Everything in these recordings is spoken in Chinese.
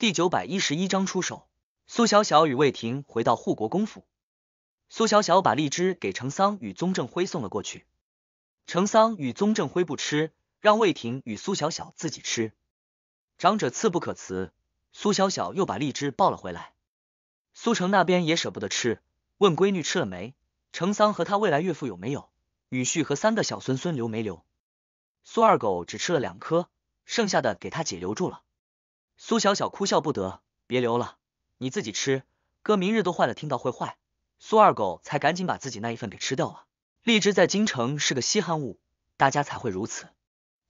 第九百一十一章出手。苏小小与魏婷回到护国公府，苏小小把荔枝给程桑与宗正辉送了过去。程桑与宗正辉不吃，让魏婷与苏小小自己吃。长者刺不可辞。苏小小又把荔枝抱了回来。苏城那边也舍不得吃，问闺女吃了没？程桑和他未来岳父有没有？女婿和三个小孙孙留没留？苏二狗只吃了两颗，剩下的给他姐留住了。苏小小哭笑不得，别留了，你自己吃，哥明日都坏了，听到会坏。苏二狗才赶紧把自己那一份给吃掉了。荔枝在京城是个稀罕物，大家才会如此。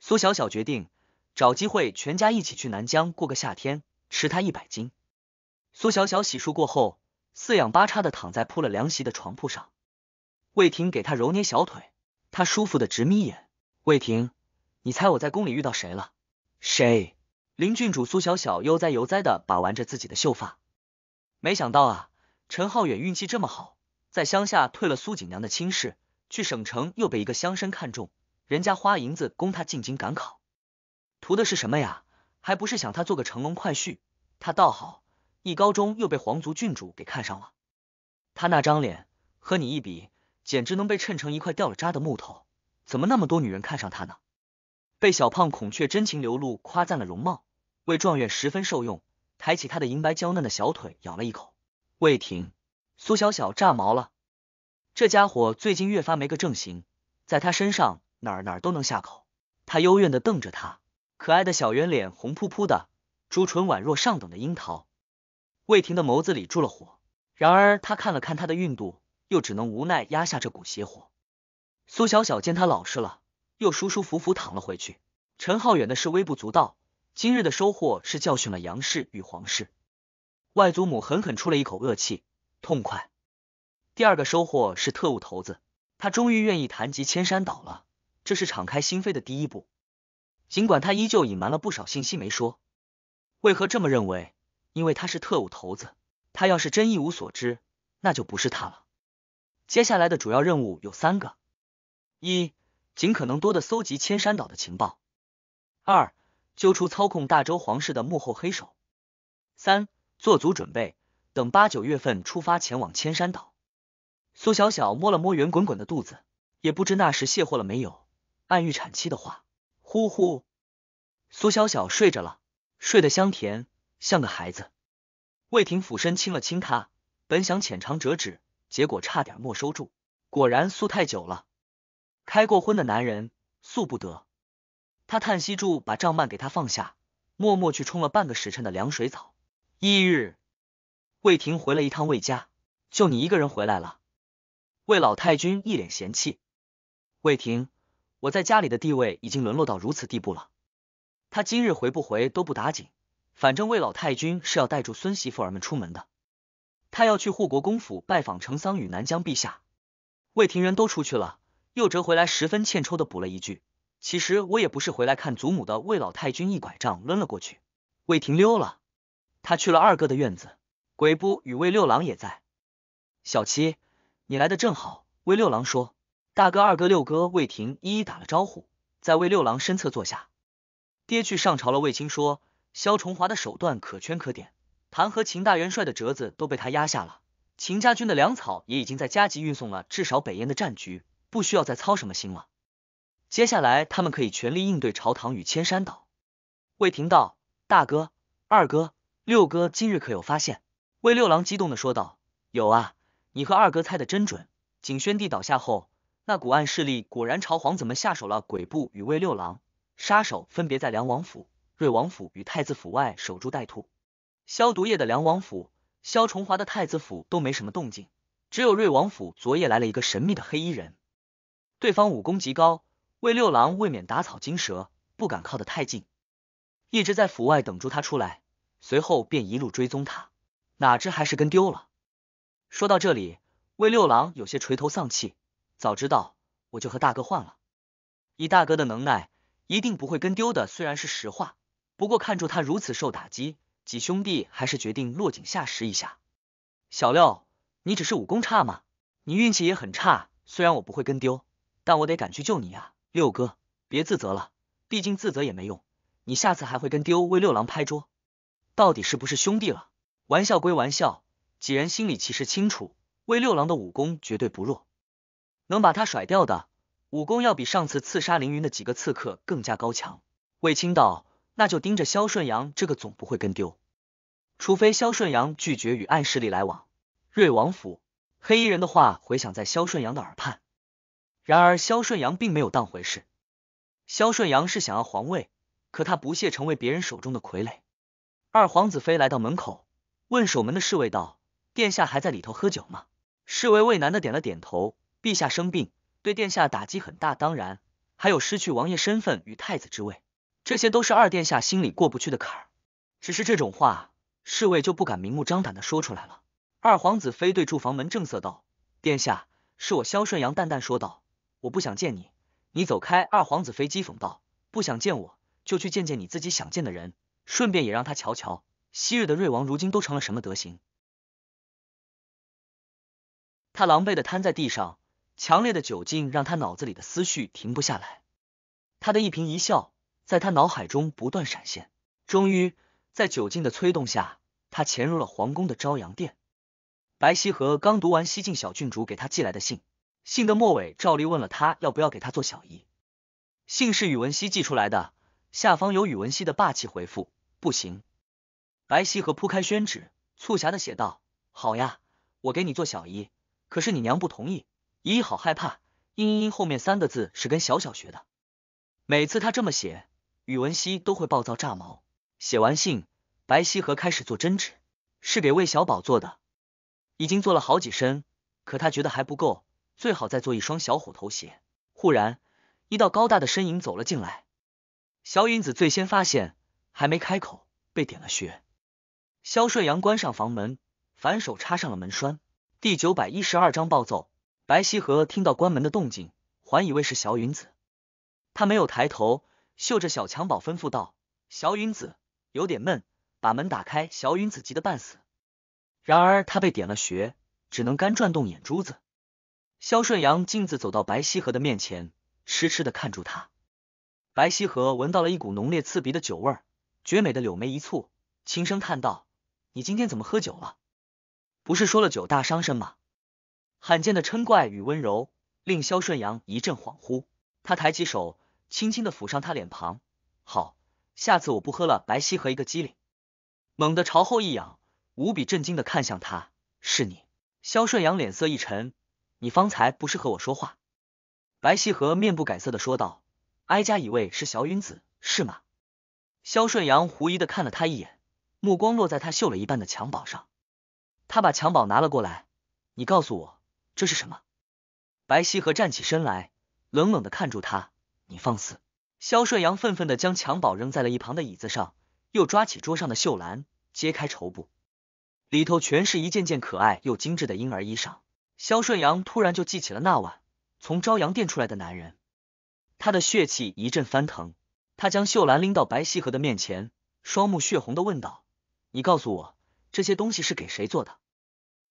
苏小小决定找机会全家一起去南疆过个夏天，吃它一百斤。苏小小洗漱过后，四仰八叉的躺在铺了凉席的床铺上，魏婷给他揉捏小腿，他舒服的直眯眼。魏婷，你猜我在宫里遇到谁了？谁？林郡主苏小小悠哉悠哉的把玩着自己的秀发，没想到啊，陈浩远运气这么好，在乡下退了苏锦娘的亲事，去省城又被一个乡绅看中，人家花银子供他进京赶考，图的是什么呀？还不是想他做个乘龙快婿？他倒好，一高中又被皇族郡主给看上了，他那张脸和你一比，简直能被衬成一块掉了渣的木头，怎么那么多女人看上他呢？被小胖孔雀真情流露夸赞了容貌。魏状元十分受用，抬起他的银白娇嫩的小腿，咬了一口。魏婷，苏小小炸毛了，这家伙最近越发没个正形，在他身上哪儿哪儿都能下口。他幽怨的瞪着他，可爱的小圆脸红扑扑的，朱唇宛若上等的樱桃。魏婷的眸子里住了火，然而他看了看他的孕肚，又只能无奈压下这股邪火。苏小小见他老实了，又舒舒服服躺了回去。陈浩远的事微不足道。今日的收获是教训了杨氏与皇室，外祖母狠狠出了一口恶气，痛快。第二个收获是特务头子，他终于愿意谈及千山岛了，这是敞开心扉的第一步。尽管他依旧隐瞒了不少信息没说，为何这么认为？因为他是特务头子，他要是真一无所知，那就不是他了。接下来的主要任务有三个：一、尽可能多的搜集千山岛的情报；二、揪出操控大周皇室的幕后黑手。三，做足准备，等八九月份出发前往千山岛。苏小小摸了摸圆滚滚的肚子，也不知那时卸货了没有。按预产期的话，呼呼，苏小小睡着了，睡得香甜，像个孩子。魏婷俯身亲了亲她，本想浅尝辄止，结果差点没收住。果然素太久了，开过婚的男人素不得。他叹息住，把帐幔给他放下，默默去冲了半个时辰的凉水澡。翌日，魏婷回了一趟魏家，就你一个人回来了。魏老太君一脸嫌弃：“魏婷，我在家里的地位已经沦落到如此地步了。他今日回不回都不打紧，反正魏老太君是要带住孙媳妇儿们出门的。他要去护国公府拜访成桑与南疆陛下。魏婷人都出去了，又折回来，十分欠抽的补了一句。”其实我也不是回来看祖母的，魏老太君一拐杖抡了过去，魏婷溜了，他去了二哥的院子，鬼步与魏六郎也在。小七，你来的正好。魏六郎说，大哥、二哥、六哥，魏婷一一打了招呼，在魏六郎身侧坐下。爹去上朝了。卫青说，萧崇华的手段可圈可点，弹劾秦大元帅的折子都被他压下了，秦家军的粮草也已经在加急运送了，至少北燕的战局不需要再操什么心了。接下来，他们可以全力应对朝堂与千山岛。魏廷道：“大哥、二哥、六哥，今日可有发现？”魏六郎激动的说道：“有啊，你和二哥猜的真准。景宣帝倒下后，那古案势力果然朝皇子们下手了。鬼部与魏六郎杀手分别在梁王府、瑞王府与太子府外守株待兔。消毒液的梁王府、萧崇华的太子府都没什么动静，只有瑞王府昨夜来了一个神秘的黑衣人，对方武功极高。”魏六郎未免打草惊蛇，不敢靠得太近，一直在府外等住他出来，随后便一路追踪他，哪知还是跟丢了。说到这里，魏六郎有些垂头丧气，早知道我就和大哥换了，以大哥的能耐，一定不会跟丢的。虽然是实话，不过看住他如此受打击，几兄弟还是决定落井下石一下。小六，你只是武功差吗？你运气也很差。虽然我不会跟丢，但我得赶去救你呀。六哥，别自责了，毕竟自责也没用，你下次还会跟丢魏六郎拍桌，到底是不是兄弟了？玩笑归玩笑，几人心里其实清楚，魏六郎的武功绝对不弱，能把他甩掉的，武功要比上次刺杀凌云的几个刺客更加高强。卫青道，那就盯着萧顺阳这个，总不会跟丢，除非萧顺阳拒绝与暗势力来往。瑞王府，黑衣人的话回响在萧顺阳的耳畔。然而，萧顺阳并没有当回事。萧顺阳是想要皇位，可他不屑成为别人手中的傀儡。二皇子妃来到门口，问守门的侍卫道：“殿下还在里头喝酒吗？”侍卫为难的点了点头。陛下生病，对殿下打击很大，当然还有失去王爷身份与太子之位，这些都是二殿下心里过不去的坎儿。只是这种话，侍卫就不敢明目张胆的说出来了。二皇子妃对住房门正色道：“殿下，是我。”萧顺阳淡淡说道。我不想见你，你走开。”二皇子妃讥讽道，“不想见我就去见见你自己想见的人，顺便也让他瞧瞧昔日的瑞王如今都成了什么德行。”他狼狈的瘫在地上，强烈的酒劲让他脑子里的思绪停不下来，他的一颦一笑在他脑海中不断闪现。终于，在酒劲的催动下，他潜入了皇宫的朝阳殿。白西河刚读完西晋小郡主给他寄来的信。信的末尾，赵丽问了他要不要给他做小姨。信是宇文熙寄出来的，下方有宇文熙的霸气回复：不行。白溪和铺开宣纸，促狭的写道：好呀，我给你做小姨，可是你娘不同意，姨姨好害怕。嘤嘤嘤，后面三个字是跟小小学的。每次他这么写，宇文熙都会暴躁炸毛。写完信，白溪和开始做针纸，是给魏小宝做的，已经做了好几身，可他觉得还不够。最好再做一双小虎头鞋。忽然，一道高大的身影走了进来。小允子最先发现，还没开口，被点了穴。肖顺阳关上房门，反手插上了门栓。第九百一十二章暴揍。白西河听到关门的动静，还以为是小云子，他没有抬头，嗅着小襁褓，吩咐道：“小云子有点闷，把门打开。”小云子急得半死，然而他被点了穴，只能干转动眼珠子。萧顺阳径自走到白溪河的面前，痴痴的看住他。白溪河闻到了一股浓烈刺鼻的酒味儿，绝美的柳眉一蹙，轻声叹道：“你今天怎么喝酒了？不是说了酒大伤身吗？”罕见的嗔怪与温柔令萧顺阳一阵恍惚。他抬起手，轻轻的抚上他脸庞。好，下次我不喝了。白溪河一个机灵，猛地朝后一仰，无比震惊的看向他：“是你！”萧顺阳脸色一沉。你方才不是和我说话？白希和面不改色的说道：“哀家以为是小允子，是吗？”萧顺阳狐疑的看了他一眼，目光落在他绣了一半的襁褓上。他把襁褓拿了过来，你告诉我这是什么？白希和站起身来，冷冷的看住他。你放肆！萧顺阳愤愤的将襁褓扔在了一旁的椅子上，又抓起桌上的绣篮，揭开绸布，里头全是一件件可爱又精致的婴儿衣裳。萧顺阳突然就记起了那晚从朝阳殿出来的男人，他的血气一阵翻腾，他将秀兰拎到白希和的面前，双目血红的问道：“你告诉我，这些东西是给谁做的？”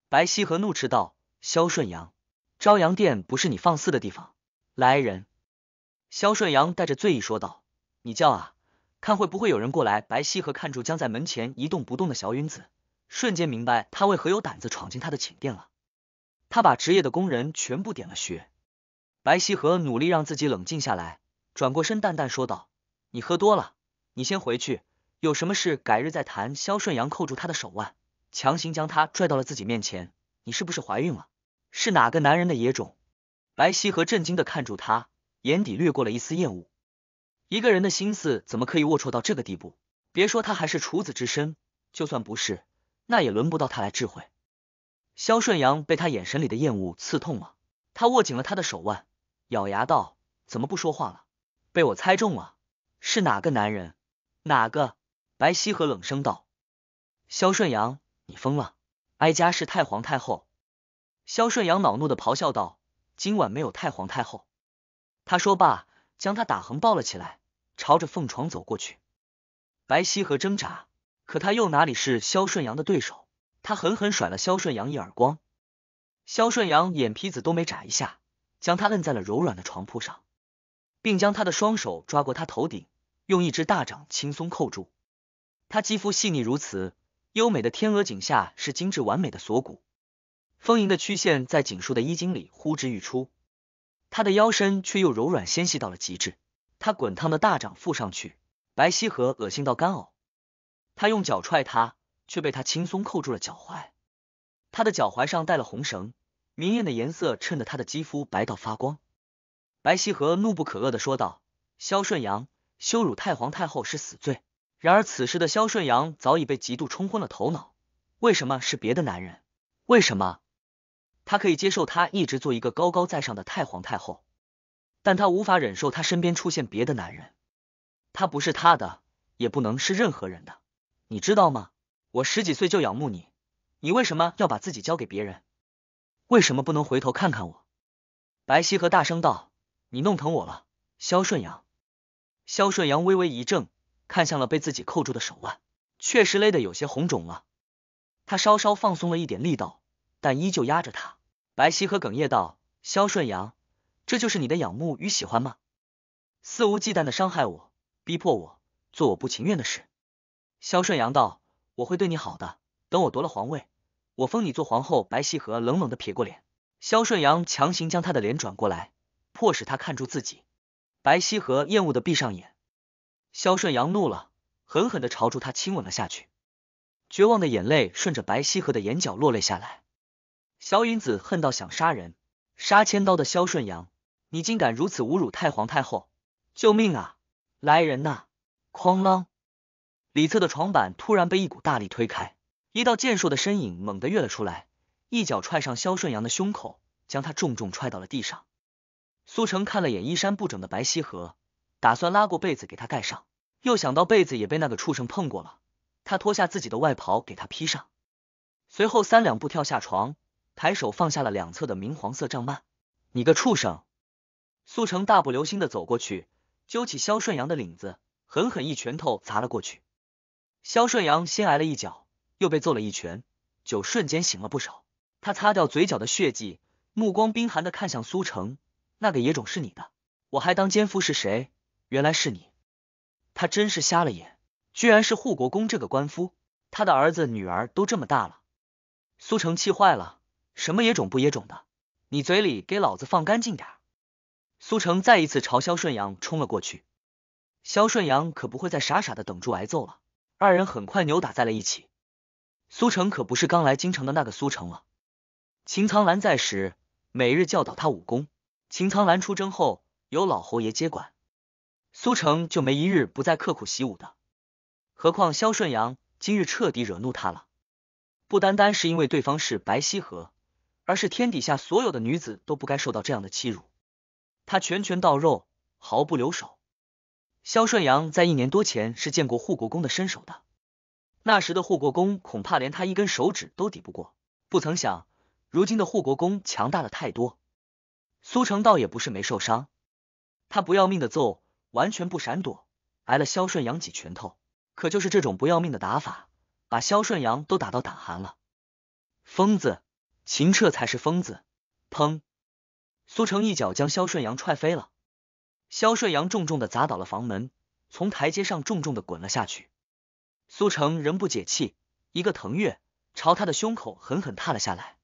白希和怒斥道：“萧顺阳，朝阳殿不是你放肆的地方！”来人！萧顺阳带着醉意说道：“你叫啊，看会不会有人过来？”白希和看住将在门前一动不动的小云子，瞬间明白他为何有胆子闯进他的寝殿了。他把职业的工人全部点了穴。白西河努力让自己冷静下来，转过身淡淡说道：“你喝多了，你先回去，有什么事改日再谈。”肖顺阳扣住他的手腕，强行将他拽到了自己面前：“你是不是怀孕了？是哪个男人的野种？”白西河震惊的看住他，眼底掠过了一丝厌恶。一个人的心思怎么可以龌龊到这个地步？别说他还是处子之身，就算不是，那也轮不到他来智慧。萧顺阳被他眼神里的厌恶刺痛了，他握紧了他的手腕，咬牙道：“怎么不说话了？被我猜中了，是哪个男人？”哪个白希和冷声道：“萧顺阳，你疯了！哀家是太皇太后。”萧顺阳恼怒的咆哮道：“今晚没有太皇太后！”他说罢，将他打横抱了起来，朝着凤床走过去。白希和挣扎，可他又哪里是萧顺阳的对手？他狠狠甩了萧顺阳一耳光，萧顺阳眼皮子都没眨一下，将他摁在了柔软的床铺上，并将他的双手抓过他头顶，用一只大掌轻松扣住。他肌肤细腻如瓷，优美的天鹅颈下是精致完美的锁骨，丰盈的曲线在紧束的衣襟里呼之欲出。他的腰身却又柔软纤细到了极致，他滚烫的大掌覆上去，白皙和恶心到干呕。他用脚踹他。却被他轻松扣住了脚踝，他的脚踝上戴了红绳，明艳的颜色衬得他的肌肤白到发光。白羲和怒不可遏的说道：“萧顺阳，羞辱太皇太后是死罪。”然而此时的萧顺阳早已被极度冲昏了头脑。为什么是别的男人？为什么他可以接受他一直做一个高高在上的太皇太后，但他无法忍受他身边出现别的男人。他不是他的，也不能是任何人的，你知道吗？我十几岁就仰慕你，你为什么要把自己交给别人？为什么不能回头看看我？白西和大声道：“你弄疼我了，萧顺阳。”萧顺阳微微一怔，看向了被自己扣住的手腕，确实勒得有些红肿了。他稍稍放松了一点力道，但依旧压着他。白西和哽咽道：“萧顺阳，这就是你的仰慕与喜欢吗？肆无忌惮的伤害我，逼迫我做我不情愿的事。”萧顺阳道。我会对你好的。等我夺了皇位，我封你做皇后。白羲和冷冷的撇过脸，萧顺阳强行将他的脸转过来，迫使他看住自己。白羲和厌恶的闭上眼，萧顺阳怒了，狠狠的朝住他亲吻了下去。绝望的眼泪顺着白羲和的眼角落泪下来。萧允子恨到想杀人，杀千刀的萧顺阳，你竟敢如此侮辱太皇太后！救命啊！来人呐！哐啷。里侧的床板突然被一股大力推开，一道健硕的身影猛地跃了出来，一脚踹上萧顺阳的胸口，将他重重踹到了地上。苏成看了眼衣衫不整的白西河，打算拉过被子给他盖上，又想到被子也被那个畜生碰过了，他脱下自己的外袍给他披上，随后三两步跳下床，抬手放下了两侧的明黄色帐幔。你个畜生！苏成大步流星的走过去，揪起萧顺阳的领子，狠狠一拳头砸了过去。萧顺阳先挨了一脚，又被揍了一拳，酒瞬间醒了不少。他擦掉嘴角的血迹，目光冰寒的看向苏城，那个野种是你的，我还当奸夫是谁？原来是你！他真是瞎了眼，居然是护国公这个官夫，他的儿子女儿都这么大了。苏城气坏了，什么野种不野种的，你嘴里给老子放干净点！苏城再一次朝萧顺阳冲了过去，萧顺阳可不会再傻傻的等住挨揍了。二人很快扭打在了一起。苏城可不是刚来京城的那个苏城了。秦苍兰在时，每日教导他武功；秦苍兰出征后，由老侯爷接管，苏城就没一日不再刻苦习武的。何况萧顺阳今日彻底惹怒他了，不单单是因为对方是白溪河，而是天底下所有的女子都不该受到这样的欺辱。他拳拳到肉，毫不留手。萧顺阳在一年多前是见过护国公的身手的，那时的护国公恐怕连他一根手指都抵不过。不曾想，如今的护国公强大了太多。苏城倒也不是没受伤，他不要命的揍，完全不闪躲，挨了萧顺阳几拳头，可就是这种不要命的打法，把萧顺阳都打到胆寒了。疯子，秦彻才是疯子！砰，苏城一脚将萧顺阳踹飞了。萧顺阳重重的砸倒了房门，从台阶上重重的滚了下去。苏成仍不解气，一个腾跃，朝他的胸口狠狠踏了下来。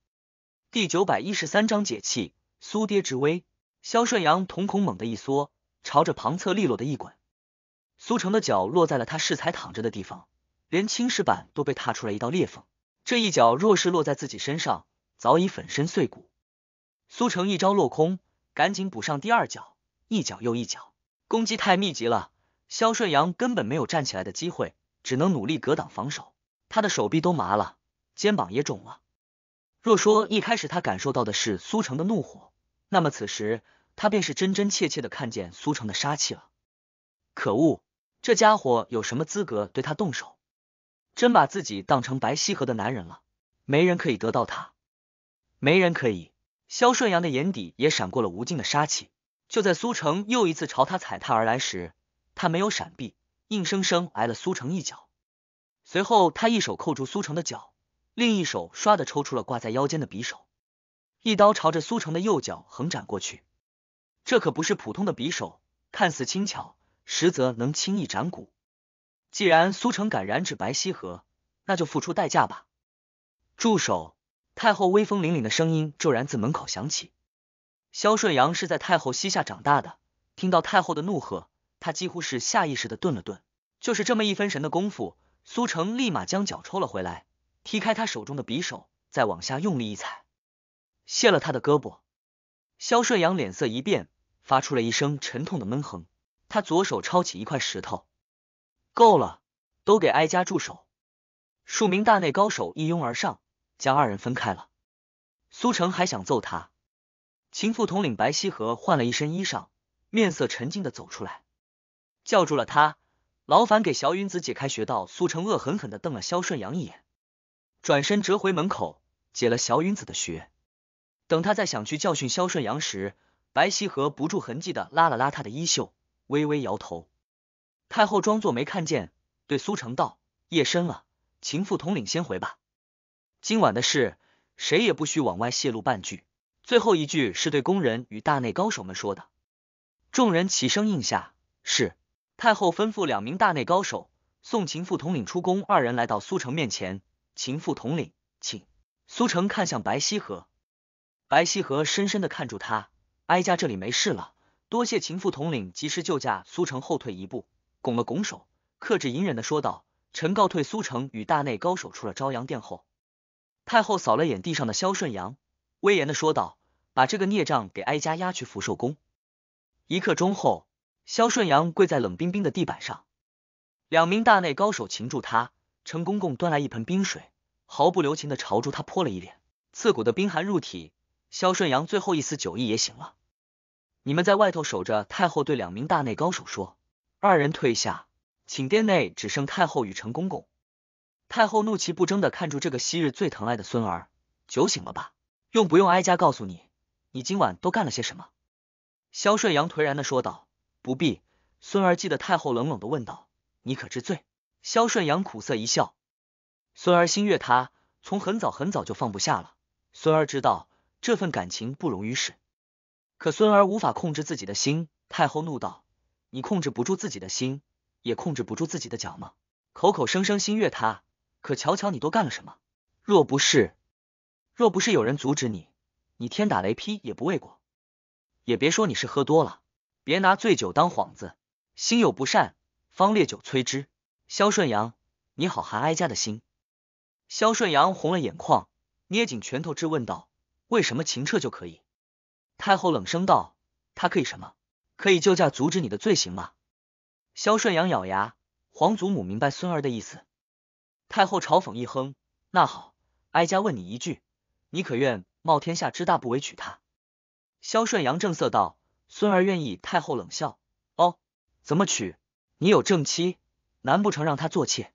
第九百一十三章解气。苏爹之威，萧顺阳瞳孔猛地一缩，朝着旁侧利落的一滚。苏城的脚落在了他适才躺着的地方，连青石板都被踏出了一道裂缝。这一脚若是落在自己身上，早已粉身碎骨。苏城一招落空，赶紧补上第二脚。一脚又一脚，攻击太密集了，肖顺阳根本没有站起来的机会，只能努力格挡防守，他的手臂都麻了，肩膀也肿了。若说一开始他感受到的是苏城的怒火，那么此时他便是真真切切的看见苏城的杀气了。可恶，这家伙有什么资格对他动手？真把自己当成白西河的男人了？没人可以得到他，没人可以。肖顺阳的眼底也闪过了无尽的杀气。就在苏城又一次朝他踩踏而来时，他没有闪避，硬生生挨了苏城一脚。随后，他一手扣住苏城的脚，另一手唰的抽出了挂在腰间的匕首，一刀朝着苏城的右脚横斩过去。这可不是普通的匕首，看似轻巧，实则能轻易斩骨。既然苏城敢染指白溪河，那就付出代价吧！住手！太后威风凛凛的声音骤然自门口响起。萧顺阳是在太后膝下长大的，听到太后的怒喝，他几乎是下意识的顿了顿。就是这么一分神的功夫，苏成立马将脚抽了回来，踢开他手中的匕首，再往下用力一踩，卸了他的胳膊。萧顺阳脸色一变，发出了一声沉痛的闷哼。他左手抄起一块石头：“够了，都给哀家住手！”数名大内高手一拥而上，将二人分开了。苏成还想揍他。秦副统领白希和换了一身衣裳，面色沉静的走出来，叫住了他：“劳烦给小云子解开穴道。”苏成恶狠狠的瞪了萧顺阳一眼，转身折回门口解了小云子的穴。等他再想去教训萧顺阳时，白希和不住痕迹的拉了拉他的衣袖，微微摇头。太后装作没看见，对苏成道：“夜深了，秦副统领先回吧。今晚的事，谁也不许往外泄露半句。”最后一句是对工人与大内高手们说的，众人齐声应下。是太后吩咐两名大内高手送秦副统领出宫，二人来到苏城面前。秦副统领，请苏城看向白希和，白希和深深的看住他。哀家这里没事了，多谢秦副统领及时救驾。苏城后退一步，拱了拱手，克制隐忍的说道：“臣告退。”苏城与大内高手出了朝阳殿后，太后扫了眼地上的萧顺阳。威严的说道：“把这个孽障给哀家押去福寿宫。”一刻钟后，萧顺阳跪在冷冰冰的地板上，两名大内高手擒住他。陈公公端来一盆冰水，毫不留情的朝住他泼了一脸，刺骨的冰寒入体。萧顺阳最后一丝酒意也醒了。你们在外头守着太后，对两名大内高手说，二人退下。寝殿内只剩太后与陈公公。太后怒气不争的看住这个昔日最疼爱的孙儿，酒醒了吧？用不用哀家告诉你，你今晚都干了些什么？”萧顺阳颓然的说道。“不必。”孙儿记得太后冷冷的问道，“你可知罪？”萧顺阳苦涩一笑，“孙儿心悦他，从很早很早就放不下了。孙儿知道这份感情不容于世，可孙儿无法控制自己的心。”太后怒道，“你控制不住自己的心，也控制不住自己的脚吗？口口声声心悦他，可瞧瞧你都干了什么！若不是……”若不是有人阻止你，你天打雷劈也不为过。也别说你是喝多了，别拿醉酒当幌子，心有不善，方烈酒催之。萧顺阳，你好寒哀家的心。萧顺阳红了眼眶，捏紧拳头质问道：“为什么秦彻就可以？”太后冷声道：“他可以什么？可以救驾阻止你的罪行吗？”萧顺阳咬牙。皇祖母明白孙儿的意思。太后嘲讽一哼：“那好，哀家问你一句。”你可愿冒天下之大不韪娶她？萧顺阳正色道：“孙儿愿意。”太后冷笑：“哦，怎么娶？你有正妻，难不成让她做妾？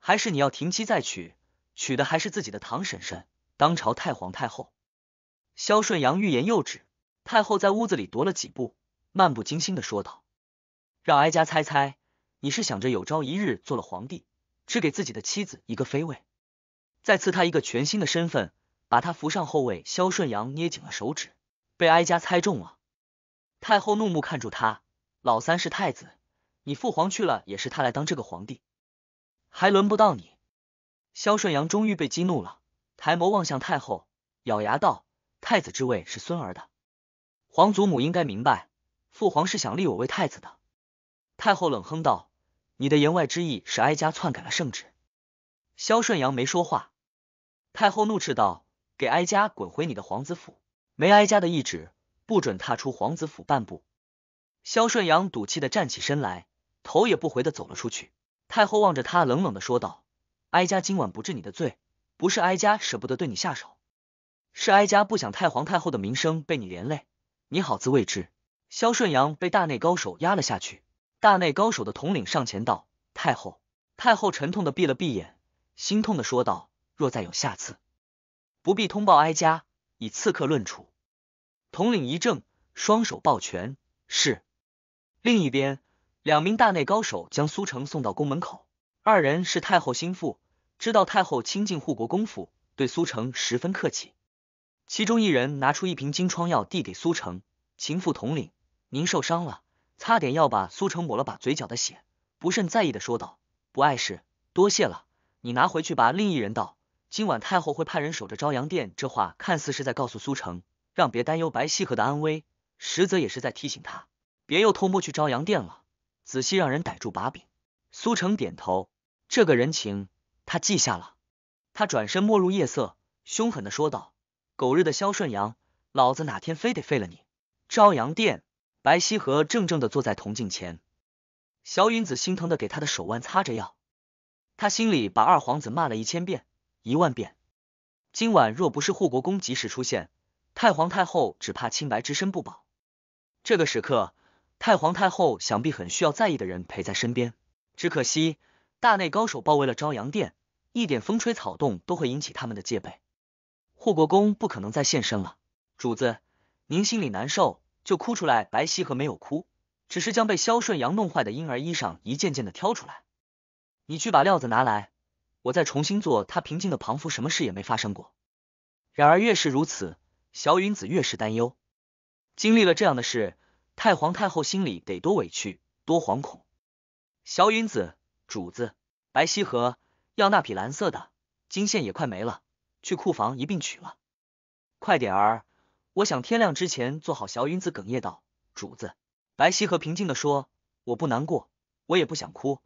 还是你要停妻再娶？娶的还是自己的堂婶婶？当朝太皇太后。”萧顺阳欲言又止。太后在屋子里踱了几步，漫不经心的说道：“让哀家猜猜，你是想着有朝一日做了皇帝，只给自己的妻子一个妃位，再赐她一个全新的身份？”把他扶上后位，萧顺阳捏紧了手指，被哀家猜中了。太后怒目看住他，老三是太子，你父皇去了也是他来当这个皇帝，还轮不到你。萧顺阳终于被激怒了，抬眸望向太后，咬牙道：“太子之位是孙儿的，皇祖母应该明白，父皇是想立我为太子的。”太后冷哼道：“你的言外之意是哀家篡改了圣旨。”萧顺阳没说话，太后怒斥道。给哀家滚回你的皇子府，没哀家的懿旨，不准踏出皇子府半步。萧顺阳赌气的站起身来，头也不回的走了出去。太后望着他，冷冷的说道：“哀家今晚不治你的罪，不是哀家舍不得对你下手，是哀家不想太皇太后的名声被你连累。你好自为之。”萧顺阳被大内高手压了下去，大内高手的统领上前道：“太后。”太后沉痛的闭了闭眼，心痛的说道：“若再有下次。”不必通报哀家，以刺客论处。统领一怔，双手抱拳，是。另一边，两名大内高手将苏城送到宫门口。二人是太后心腹，知道太后亲近护国公府，对苏城十分客气。其中一人拿出一瓶金疮药递给苏城，情副统领，您受伤了，差点要把苏城抹了把嘴角的血，不甚在意的说道，不碍事，多谢了，你拿回去吧。另一人道。今晚太后会派人守着朝阳殿，这话看似是在告诉苏城，让别担忧白羲和的安危，实则也是在提醒他，别又偷摸去朝阳殿了，仔细让人逮住把柄。苏城点头，这个人情他记下了。他转身没入夜色，凶狠的说道：“狗日的萧顺阳，老子哪天非得废了你！”朝阳殿，白羲和怔怔的坐在铜镜前，小允子心疼的给他的手腕擦着药，他心里把二皇子骂了一千遍。一万遍，今晚若不是护国公及时出现，太皇太后只怕清白之身不保。这个时刻，太皇太后想必很需要在意的人陪在身边，只可惜大内高手包围了朝阳殿，一点风吹草动都会引起他们的戒备。护国公不可能再现身了。主子，您心里难受就哭出来。白皙和没有哭，只是将被萧顺阳弄坏的婴儿衣裳一件件的挑出来。你去把料子拿来。我再重新做，他平静的旁服，什么事也没发生过。然而越是如此，小允子越是担忧。经历了这样的事，太皇太后心里得多委屈，多惶恐。小允子，主子，白羲河要那匹蓝色的，金线也快没了，去库房一并取了，快点儿。我想天亮之前做好。小允子哽咽道：“主子，白羲河平静的说，我不难过，我也不想哭。”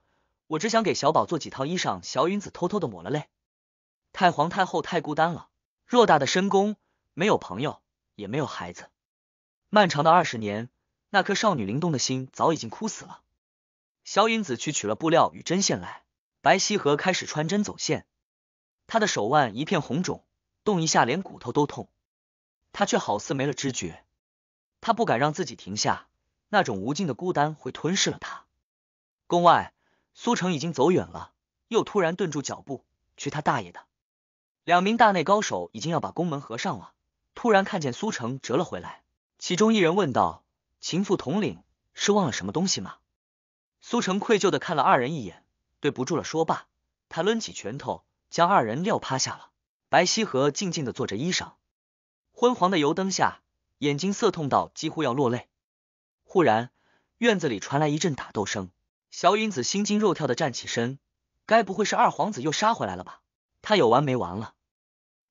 我只想给小宝做几套衣裳。小允子偷偷的抹了泪。太皇太后太孤单了，偌大的深宫，没有朋友，也没有孩子。漫长的二十年，那颗少女灵动的心早已经枯死了。小允子去取了布料与针线来，白皙和开始穿针走线。他的手腕一片红肿，动一下连骨头都痛。他却好似没了知觉。他不敢让自己停下，那种无尽的孤单会吞噬了他。宫外。苏城已经走远了，又突然顿住脚步。去他大爷的！两名大内高手已经要把宫门合上了，突然看见苏城折了回来，其中一人问道：“秦副统领是忘了什么东西吗？”苏城愧疚的看了二人一眼，对不住了。说罢，他抡起拳头将二人撂趴下了。白西河静静的坐着衣裳，昏黄的油灯下，眼睛涩痛到几乎要落泪。忽然，院子里传来一阵打斗声。小影子心惊肉跳的站起身，该不会是二皇子又杀回来了吧？他有完没完了？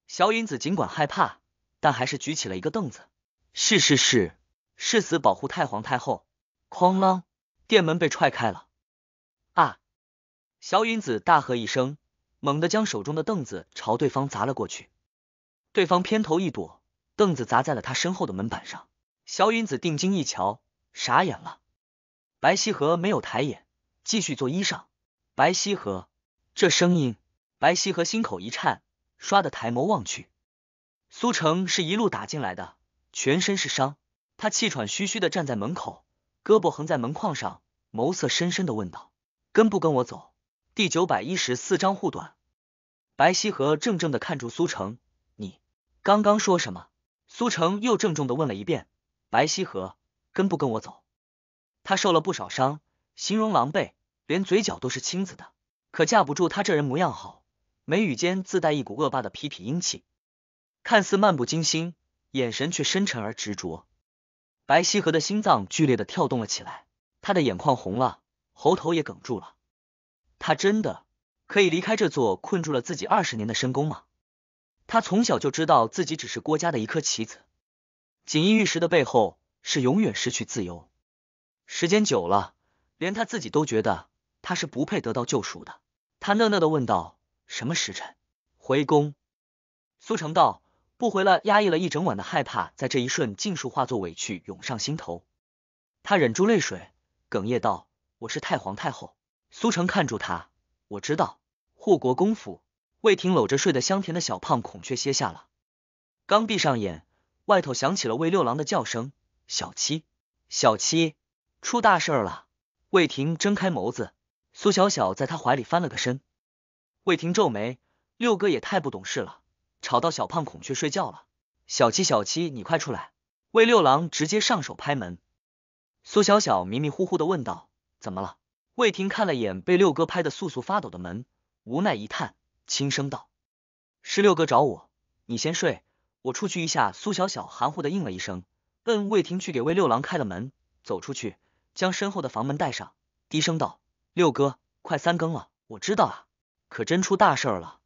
小影子尽管害怕，但还是举起了一个凳子。是是是，誓死保护太皇太后！哐啷，殿门被踹开了。啊！小影子大喝一声，猛地将手中的凳子朝对方砸了过去。对方偏头一躲，凳子砸在了他身后的门板上。小影子定睛一瞧，傻眼了。白羲和没有抬眼。继续做衣裳，白溪河，这声音，白溪河心口一颤，唰的抬眸望去，苏城是一路打进来的，全身是伤，他气喘吁吁的站在门口，胳膊横在门框上，眸色深深的问道：“跟不跟我走？”第九百一十四章护短。白溪河怔怔的看住苏城，你刚刚说什么？苏城又郑重的问了一遍：“白溪河，跟不跟我走？”他受了不少伤。形容狼狈，连嘴角都是青紫的，可架不住他这人模样好，眉宇间自带一股恶霸的痞痞英气，看似漫不经心，眼神却深沉而执着。白羲河的心脏剧烈的跳动了起来，他的眼眶红了，喉头也哽住了。他真的可以离开这座困住了自己二十年的深宫吗？他从小就知道自己只是郭家的一颗棋子，锦衣玉食的背后是永远失去自由。时间久了。连他自己都觉得他是不配得到救赎的。他讷讷的问道：“什么时辰回宫？”苏成道：“不回了。”压抑了一整晚的害怕，在这一瞬尽数化作委屈涌上心头。他忍住泪水，哽咽道：“我是太皇太后。”苏成看住他，我知道。护国公府，魏婷搂着睡得香甜的小胖孔雀歇下了。刚闭上眼，外头响起了魏六郎的叫声：“小七，小七，出大事了！”魏婷睁开眸子，苏小小在他怀里翻了个身。魏婷皱眉，六哥也太不懂事了，吵到小胖孔雀睡觉了。小七，小七，你快出来！魏六郎直接上手拍门。苏小小迷迷糊糊的问道：“怎么了？”魏婷看了眼被六哥拍的簌簌发抖的门，无奈一叹，轻声道：“是六哥找我，你先睡，我出去一下。”苏小小含糊的应了一声，嗯，魏婷去给魏六郎开了门，走出去。将身后的房门带上，低声道：“六哥，快三更了。”“我知道啊，可真出大事了。”“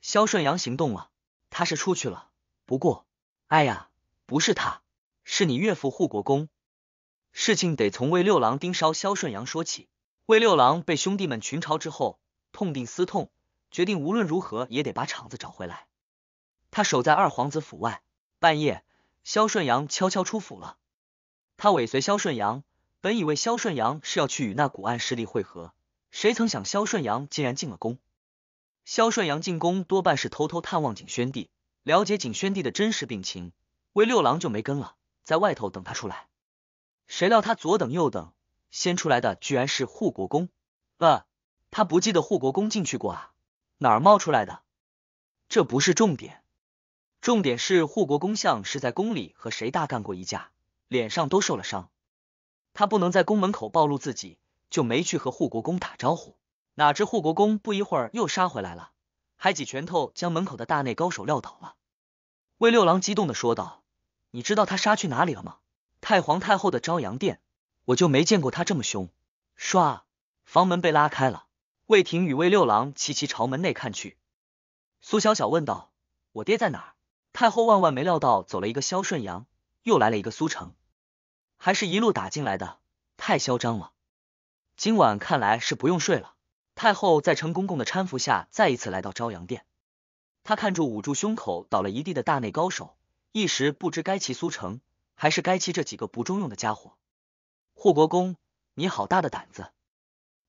肖顺阳行动了，他是出去了。不过，哎呀，不是他，是你岳父护国公。”“事情得从魏六郎盯梢肖顺阳说起。魏六郎被兄弟们群嘲之后，痛定思痛，决定无论如何也得把场子找回来。他守在二皇子府外，半夜，肖顺阳悄悄出府了。他尾随肖顺阳。”本以为萧顺阳是要去与那古案势力会合，谁曾想萧顺阳竟然进了宫。萧顺阳进宫多半是偷偷探望景宣帝，了解景宣帝的真实病情。魏六郎就没跟了，在外头等他出来。谁料他左等右等，先出来的居然是护国公。呃，他不记得护国公进去过啊，哪儿冒出来的？这不是重点，重点是护国公像是在宫里和谁大干过一架，脸上都受了伤。他不能在宫门口暴露自己，就没去和护国公打招呼。哪知护国公不一会儿又杀回来了，还几拳头将门口的大内高手撂倒了。魏六郎激动的说道：“你知道他杀去哪里了吗？太皇太后的朝阳殿，我就没见过他这么凶。”唰，房门被拉开了，魏婷与魏六郎齐齐朝门内看去。苏小小问道：“我爹在哪？”太后万万没料到，走了一个萧顺阳，又来了一个苏城。还是一路打进来的，太嚣张了！今晚看来是不用睡了。太后在程公公的搀扶下，再一次来到朝阳殿。他看住捂住胸口倒了一地的大内高手，一时不知该气苏城，还是该气这几个不中用的家伙。护国公，你好大的胆子！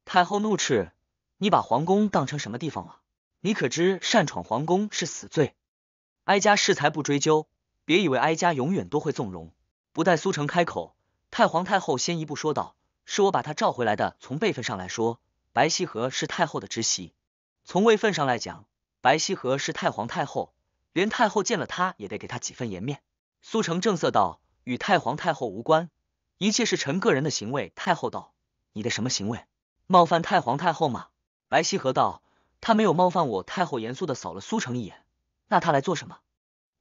太后怒斥：“你把皇宫当成什么地方了？你可知擅闯皇宫是死罪？哀家适才不追究，别以为哀家永远都会纵容。”不待苏城开口。太皇太后先一步说道：“是我把他召回来的。从辈分上来说，白羲和是太后的侄媳；从位分上来讲，白羲和是太皇太后。连太后见了她，也得给她几分颜面。”苏成正色道：“与太皇太后无关，一切是臣个人的行为。”太后道：“你的什么行为？冒犯太皇太后吗？”白羲和道：“他没有冒犯我。”太后严肃的扫了苏成一眼：“那他来做什么？”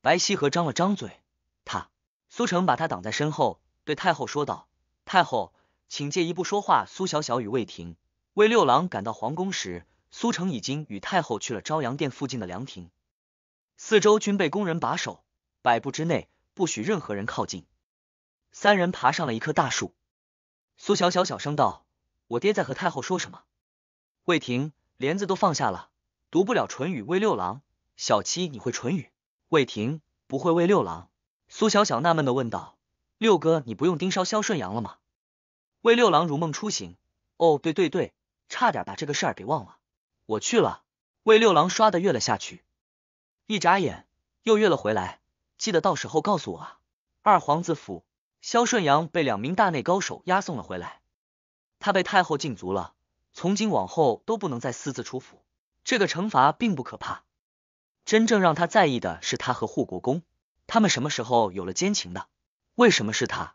白羲和张了张嘴，他苏成把他挡在身后。对太后说道：“太后，请借一步说话。”苏小小与魏婷、魏六郎赶到皇宫时，苏成已经与太后去了朝阳殿附近的凉亭，四周均被宫人把守，百步之内不许任何人靠近。三人爬上了一棵大树，苏小小小声道：“我爹在和太后说什么？”魏婷帘子都放下了，读不了唇语。魏六郎，小七你会唇语？魏婷不会。魏六郎，苏小小纳闷的问道。六哥，你不用盯梢萧顺阳了吗？魏六郎如梦初醒。哦，对对对，差点把这个事儿给忘了。我去了。魏六郎刷的跃了下去，一眨眼又跃了回来。记得到时候告诉我啊。二皇子府，萧顺阳被两名大内高手押送了回来。他被太后禁足了，从今往后都不能再私自出府。这个惩罚并不可怕，真正让他在意的是他和护国公，他们什么时候有了奸情的？为什么是他？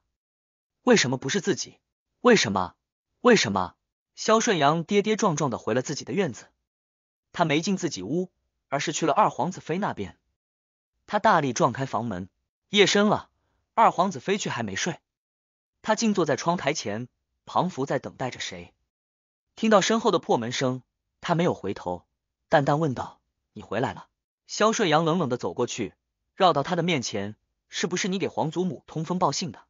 为什么不是自己？为什么？为什么？萧顺阳跌跌撞撞的回了自己的院子，他没进自己屋，而是去了二皇子妃那边。他大力撞开房门，夜深了，二皇子妃却还没睡，他静坐在窗台前，庞福在等待着谁？听到身后的破门声，他没有回头，淡淡问道：“你回来了。”萧顺阳冷冷的走过去，绕到他的面前。是不是你给皇祖母通风报信的？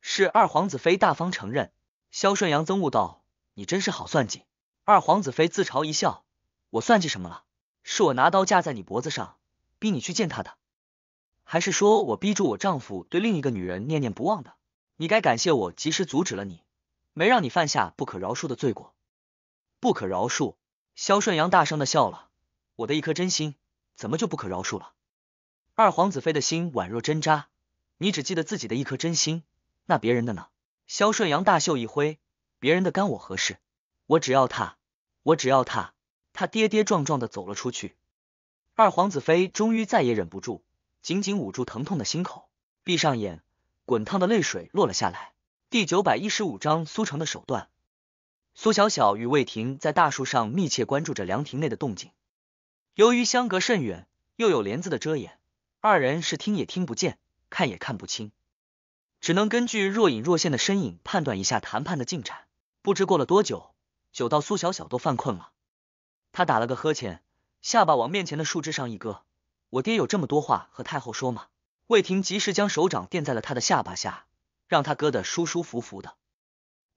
是二皇子妃大方承认。萧顺阳憎恶道：“你真是好算计。”二皇子妃自嘲一笑：“我算计什么了？是我拿刀架在你脖子上，逼你去见他的，还是说我逼住我丈夫对另一个女人念念不忘的？你该感谢我及时阻止了你，没让你犯下不可饶恕的罪过。不可饶恕！”萧顺阳大声的笑了：“我的一颗真心，怎么就不可饶恕了？”二皇子妃的心宛若针扎，你只记得自己的一颗真心，那别人的呢？萧顺阳大袖一挥，别人的干我何事？我只要他，我只要他。他跌跌撞撞的走了出去。二皇子妃终于再也忍不住，紧紧捂住疼痛的心口，闭上眼，滚烫的泪水落了下来。第九百一十五章苏城的手段。苏小小与魏婷在大树上密切关注着凉亭内的动静，由于相隔甚远，又有帘子的遮掩。二人是听也听不见，看也看不清，只能根据若隐若现的身影判断一下谈判的进展。不知过了多久，久到苏小小都犯困了，他打了个呵欠，下巴往面前的树枝上一搁。我爹有这么多话和太后说吗？魏婷及时将手掌垫在了他的下巴下，让他搁得舒舒服服的。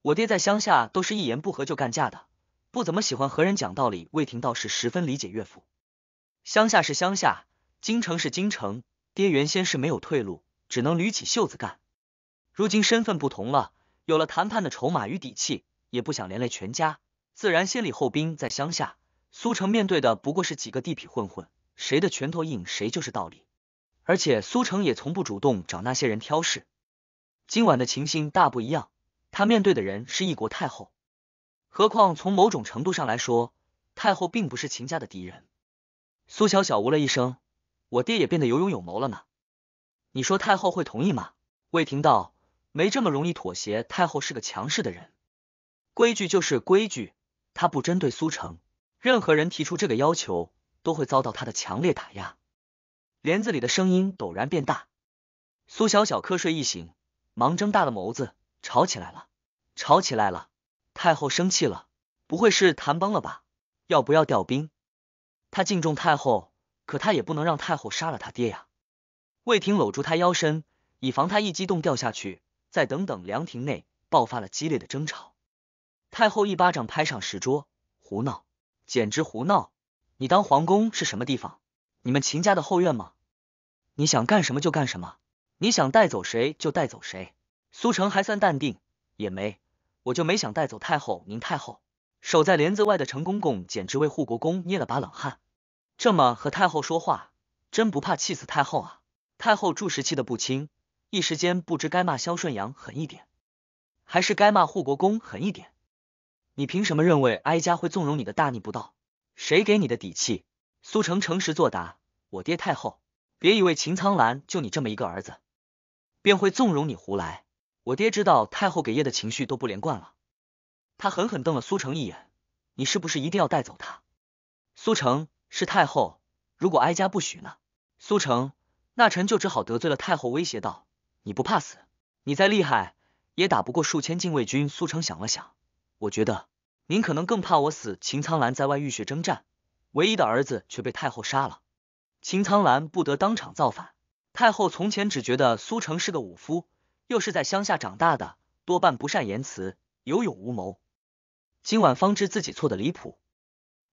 我爹在乡下都是，一言不合就干架的，不怎么喜欢和人讲道理。魏婷倒是十分理解岳父，乡下是乡下。京城是京城，爹原先是没有退路，只能捋起袖子干。如今身份不同了，有了谈判的筹码与底气，也不想连累全家，自然先礼后兵。在乡下，苏城面对的不过是几个地痞混混，谁的拳头硬，谁就是道理。而且苏城也从不主动找那些人挑事。今晚的情形大不一样，他面对的人是一国太后。何况从某种程度上来说，太后并不是秦家的敌人。苏小小呜了一声。我爹也变得有勇有谋了呢，你说太后会同意吗？魏廷道：“没这么容易妥协，太后是个强势的人，规矩就是规矩，她不针对苏城，任何人提出这个要求都会遭到她的强烈打压。”帘子里的声音陡然变大，苏小小瞌睡一醒，忙睁大了眸子，吵起来了，吵起来了，太后生气了，不会是谈崩了吧？要不要调兵？他敬重太后。可他也不能让太后杀了他爹呀！魏婷搂住他腰身，以防他一激动掉下去。再等等，凉亭内爆发了激烈的争吵。太后一巴掌拍上石桌，胡闹，简直胡闹！你当皇宫是什么地方？你们秦家的后院吗？你想干什么就干什么，你想带走谁就带走谁。苏成还算淡定，也没，我就没想带走太后，您太后。守在帘子外的程公公简直为护国公捏了把冷汗。这么和太后说话，真不怕气死太后啊？太后住时气得不轻，一时间不知该骂萧顺阳狠一点，还是该骂护国公狠一点。你凭什么认为哀家会纵容你的大逆不道？谁给你的底气？苏成诚实作答。我爹，太后，别以为秦苍兰就你这么一个儿子，便会纵容你胡来。我爹知道太后给叶的情绪都不连贯了，他狠狠瞪了苏成一眼。你是不是一定要带走他？苏成。是太后，如果哀家不许呢？苏城，那臣就只好得罪了太后，威胁道：“你不怕死？你再厉害，也打不过数千禁卫军。”苏城想了想，我觉得您可能更怕我死。秦苍兰在外浴血征战，唯一的儿子却被太后杀了，秦苍兰不得当场造反。太后从前只觉得苏城是个武夫，又是在乡下长大的，多半不善言辞，有勇无谋。今晚方知自己错的离谱。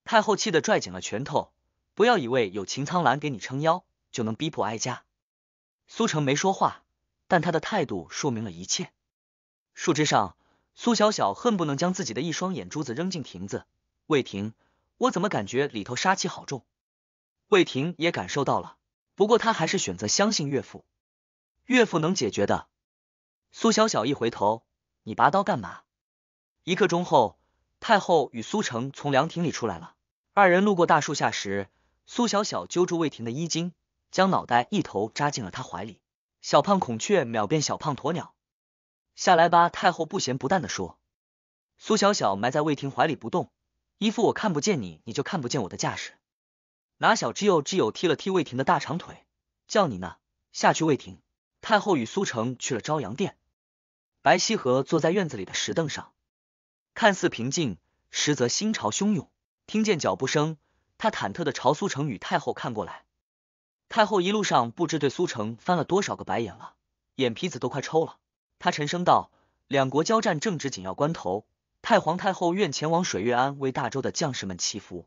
太后气得拽紧了拳头，不要以为有秦苍兰给你撑腰就能逼迫哀家。苏成没说话，但他的态度说明了一切。树枝上，苏小小恨不能将自己的一双眼珠子扔进亭子。魏婷，我怎么感觉里头杀气好重？魏婷也感受到了，不过他还是选择相信岳父，岳父能解决的。苏小小一回头，你拔刀干嘛？一刻钟后，太后与苏成从凉亭里出来了。二人路过大树下时，苏小小揪住魏婷的衣襟，将脑袋一头扎进了他怀里。小胖孔雀秒变小胖鸵鸟，下来吧！太后不咸不淡的说。苏小小埋在魏婷怀里不动，一副我看不见你，你就看不见我的架势。拿小只有只有踢了踢魏婷的大长腿，叫你呢，下去。魏婷太后与苏成去了朝阳殿，白西河坐在院子里的石凳上，看似平静，实则心潮汹涌。听见脚步声，他忐忑的朝苏城与太后看过来。太后一路上不知对苏城翻了多少个白眼了，眼皮子都快抽了。他沉声道：“两国交战正值紧要关头，太皇太后愿前往水月庵为大周的将士们祈福。”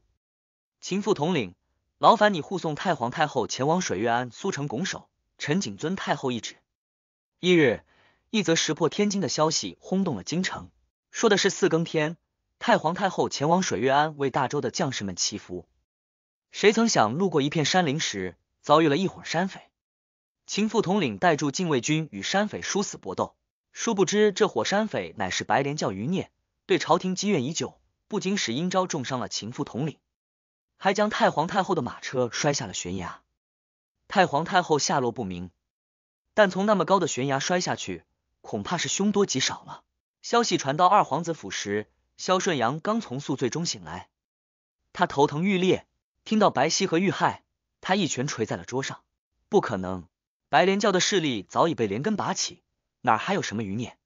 秦副统领，劳烦你护送太皇太后前往水月庵。苏城拱手：“臣谨遵太后懿旨。”一日，一则石破天惊的消息轰动了京城，说的是四更天。太皇太后前往水月庵为大周的将士们祈福，谁曾想路过一片山林时遭遇了一伙山匪。秦副统领带住禁卫军与山匪殊死搏斗，殊不知这伙山匪乃是白莲教余孽，对朝廷积怨已久，不仅使阴招重伤了秦副统领，还将太皇太后的马车摔下了悬崖。太皇太后下落不明，但从那么高的悬崖摔下去，恐怕是凶多吉少了。消息传到二皇子府时。萧顺阳刚从宿醉中醒来，他头疼欲裂。听到白皙和遇害，他一拳捶在了桌上。不可能，白莲教的势力早已被连根拔起，哪还有什么余孽？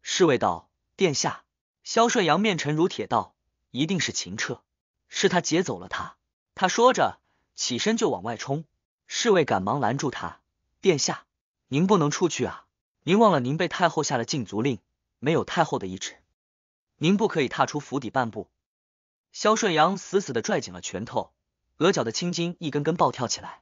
侍卫道：“殿下。”萧顺阳面沉如铁道：“一定是秦彻，是他劫走了他。”他说着，起身就往外冲。侍卫赶忙拦住他：“殿下，您不能出去啊！您忘了您被太后下了禁足令，没有太后的懿旨。”您不可以踏出府邸半步。萧顺阳死死的拽紧了拳头，额角的青筋一根根暴跳起来。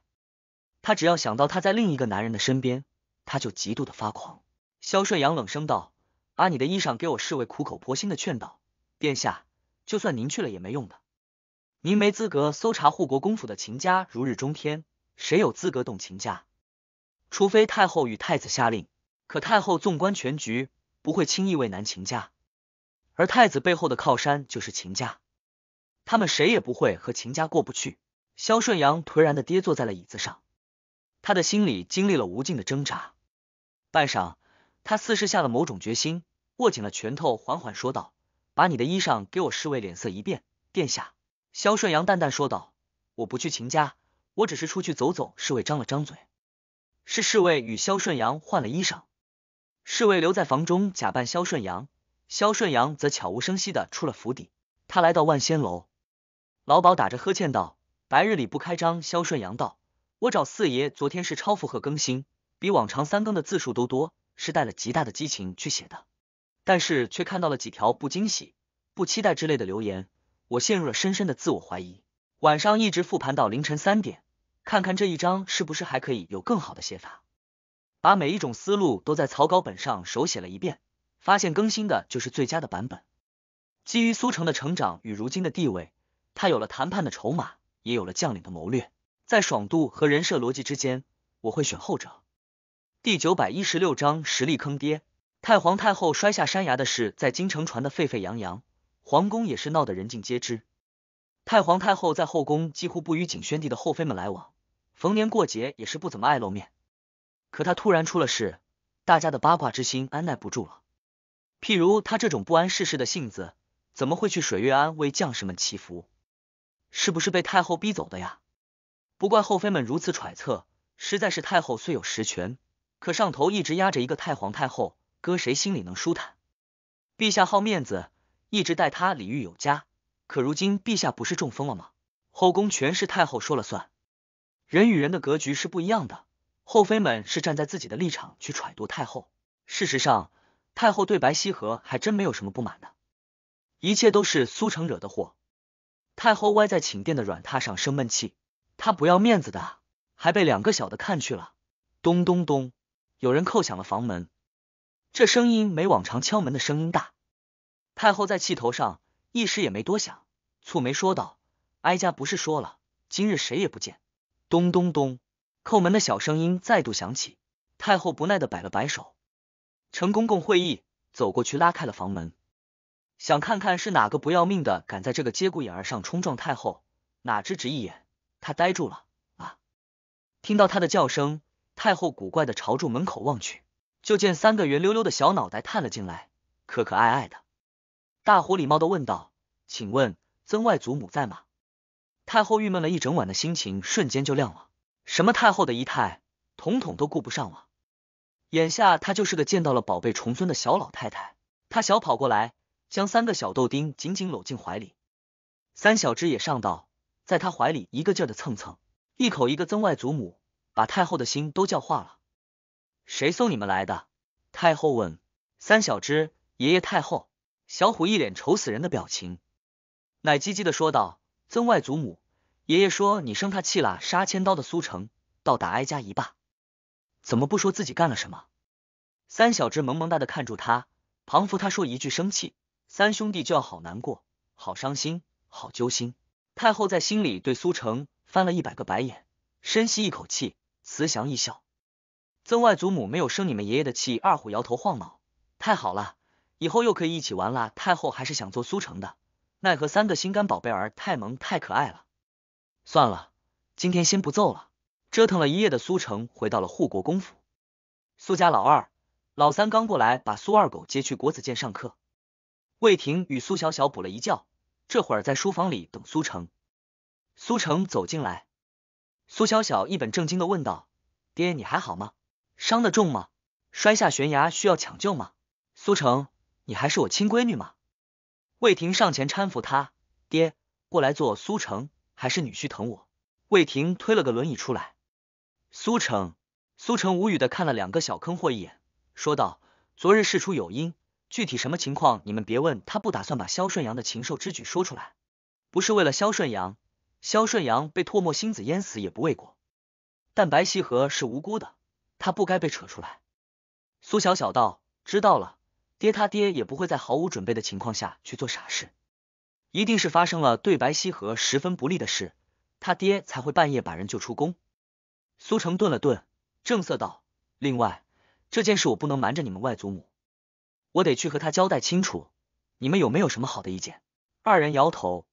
他只要想到他在另一个男人的身边，他就极度的发狂。萧顺阳冷声道：“把你的衣裳给我。”侍卫苦口婆心的劝道：“殿下，就算您去了也没用的。您没资格搜查护国公府的秦家，如日中天，谁有资格动秦家？除非太后与太子下令。可太后纵观全局，不会轻易为难秦家。”而太子背后的靠山就是秦家，他们谁也不会和秦家过不去。萧顺阳颓然的跌坐在了椅子上，他的心里经历了无尽的挣扎。半晌，他似是下了某种决心，握紧了拳头，缓缓说道：“把你的衣裳给我。”侍卫脸色一变，殿下。萧顺阳淡淡说道：“我不去秦家，我只是出去走走。”侍卫张了张嘴，是侍卫与萧顺阳换了衣裳，侍卫留在房中假扮萧顺阳。萧顺阳则悄无声息地出了府邸。他来到万仙楼，老鸨打着呵欠道：“白日里不开张。”萧顺阳道：“我找四爷，昨天是超负荷更新，比往常三更的字数都多，是带了极大的激情去写的。但是却看到了几条不惊喜、不期待之类的留言，我陷入了深深的自我怀疑。晚上一直复盘到凌晨三点，看看这一章是不是还可以有更好的写法，把每一种思路都在草稿本上手写了一遍。”发现更新的就是最佳的版本。基于苏城的成长与如今的地位，他有了谈判的筹码，也有了将领的谋略。在爽度和人设逻辑之间，我会选后者。第九百一十六章实力坑爹。太皇太后摔下山崖的事在京城传得沸沸扬扬，皇宫也是闹得人尽皆知。太皇太后在后宫几乎不与景宣帝的后妃们来往，逢年过节也是不怎么爱露面。可她突然出了事，大家的八卦之心安耐不住了。譬如他这种不谙世事的性子，怎么会去水月庵为将士们祈福？是不是被太后逼走的呀？不怪后妃们如此揣测，实在是太后虽有实权，可上头一直压着一个太皇太后，搁谁心里能舒坦？陛下好面子，一直待他礼遇有加，可如今陛下不是中风了吗？后宫全是太后说了算，人与人的格局是不一样的，后妃们是站在自己的立场去揣度太后，事实上。太后对白羲和还真没有什么不满的，一切都是苏城惹的祸。太后歪在寝殿的软榻上生闷气，她不要面子的，还被两个小的看去了。咚咚咚，有人叩响了房门，这声音没往常敲门的声音大。太后在气头上，一时也没多想，蹙眉说道：“哀家不是说了，今日谁也不见。”咚咚咚，叩门的小声音再度响起，太后不耐的摆了摆手。陈公公会意，走过去拉开了房门，想看看是哪个不要命的敢在这个节骨眼儿上冲撞太后。哪知只一眼，他呆住了啊！听到他的叫声，太后古怪的朝住门口望去，就见三个圆溜溜的小脑袋探了进来，可可爱爱的。大伙礼貌的问道：“请问曾外祖母在吗？”太后郁闷了一整晚的心情瞬间就亮了，什么太后的仪态，统统都顾不上了。眼下他就是个见到了宝贝重孙的小老太太，她小跑过来，将三个小豆丁紧紧搂进怀里，三小只也上道，在他怀里一个劲儿的蹭蹭，一口一个曾外祖母，把太后的心都叫化了。谁送你们来的？太后问。三小只爷爷太后，小虎一脸愁死人的表情，奶唧唧的说道：“曾外祖母，爷爷说你生他气了，杀千刀的苏城，倒打哀家一巴。”怎么不说自己干了什么？三小只萌萌哒的看住他，庞福他说一句生气，三兄弟就要好难过、好伤心、好揪心。太后在心里对苏城翻了一百个白眼，深吸一口气，慈祥一笑。曾外祖母没有生你们爷爷的气。二虎摇头晃脑，太好了，以后又可以一起玩了。太后还是想做苏城的，奈何三个心肝宝贝儿太萌太可爱了。算了，今天先不揍了。折腾了一夜的苏城回到了护国公府，苏家老二、老三刚过来，把苏二狗接去国子监上课。魏婷与苏小小补了一觉，这会儿在书房里等苏城。苏城走进来，苏小小一本正经的问道：“爹，你还好吗？伤得重吗？摔下悬崖需要抢救吗？”苏城，你还是我亲闺女吗？魏婷上前搀扶他：“爹，过来坐。”苏城还是女婿疼我。魏婷推了个轮椅出来。苏城，苏城无语的看了两个小坑货一眼，说道：“昨日事出有因，具体什么情况你们别问。他不打算把萧顺阳的禽兽之举说出来，不是为了萧顺阳。萧顺阳被唾沫星子淹死也不为过。但白西河是无辜的，他不该被扯出来。”苏小小道：“知道了，爹他爹也不会在毫无准备的情况下去做傻事，一定是发生了对白西河十分不利的事，他爹才会半夜把人救出宫。”苏成顿了顿，正色道：“另外，这件事我不能瞒着你们外祖母，我得去和他交代清楚。你们有没有什么好的意见？”二人摇头。